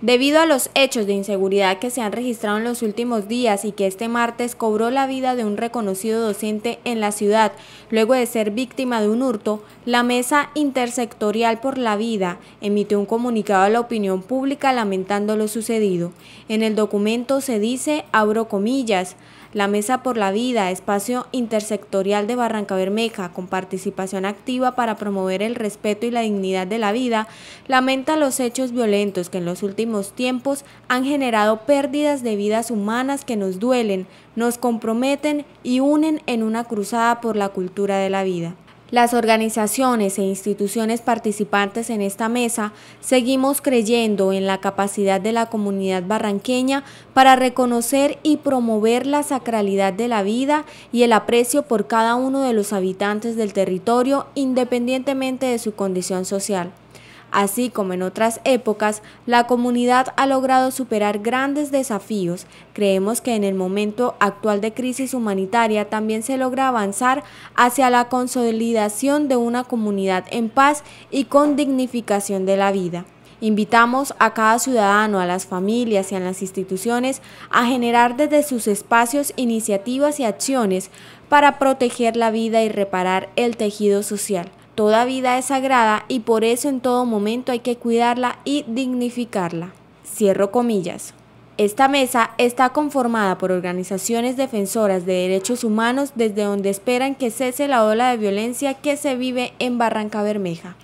Debido a los hechos de inseguridad que se han registrado en los últimos días y que este martes cobró la vida de un reconocido docente en la ciudad, luego de ser víctima de un hurto, la Mesa Intersectorial por la Vida emitió un comunicado a la opinión pública lamentando lo sucedido. En el documento se dice, abro comillas, la Mesa por la Vida, espacio intersectorial de Barranca Bermeja, con participación activa para promover el respeto y la dignidad de la vida, lamenta los hechos violentos que en los últimos tiempos han generado pérdidas de vidas humanas que nos duelen, nos comprometen y unen en una cruzada por la cultura de la vida. Las organizaciones e instituciones participantes en esta mesa seguimos creyendo en la capacidad de la comunidad barranqueña para reconocer y promover la sacralidad de la vida y el aprecio por cada uno de los habitantes del territorio independientemente de su condición social. Así como en otras épocas, la comunidad ha logrado superar grandes desafíos. Creemos que en el momento actual de crisis humanitaria también se logra avanzar hacia la consolidación de una comunidad en paz y con dignificación de la vida. Invitamos a cada ciudadano, a las familias y a las instituciones a generar desde sus espacios iniciativas y acciones para proteger la vida y reparar el tejido social. Toda vida es sagrada y por eso en todo momento hay que cuidarla y dignificarla. Cierro comillas. Esta mesa está conformada por organizaciones defensoras de derechos humanos desde donde esperan que cese la ola de violencia que se vive en Barranca Bermeja.